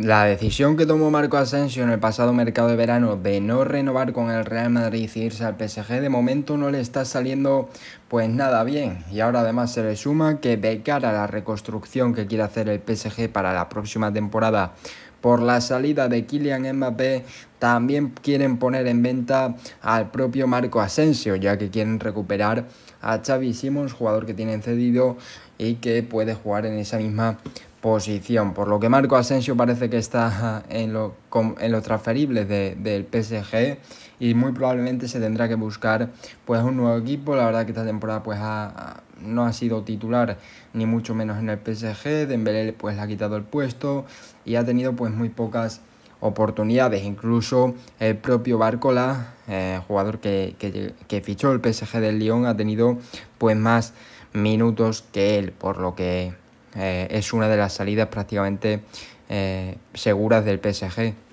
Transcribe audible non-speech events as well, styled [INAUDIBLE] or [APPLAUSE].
La decisión que tomó Marco Asensio en el pasado mercado de verano de no renovar con el Real Madrid y e irse al PSG de momento no le está saliendo pues nada bien y ahora además se le suma que de cara a la reconstrucción que quiere hacer el PSG para la próxima temporada por la salida de Kylian Mbappé también quieren poner en venta al propio Marco Asensio ya que quieren recuperar a Xavi Simons jugador que tienen cedido y que puede jugar en esa misma posición. Por lo que Marco Asensio parece que está [LAUGHS] en lo, en del PSG y muy probablemente se tendrá que buscar pues, un nuevo equipo. La verdad que esta temporada pues, no ha sido titular ni mucho menos en el PSG. Dembélé pues, le ha quitado el puesto y ha tenido pues, muy pocas oportunidades. Incluso el propio Barcola, eh, jugador que, fichó el PSG del Lyon, ha tenido pues, más minutos que él, por lo que eh, es una de las salidas prácticamente eh, seguras del PSG.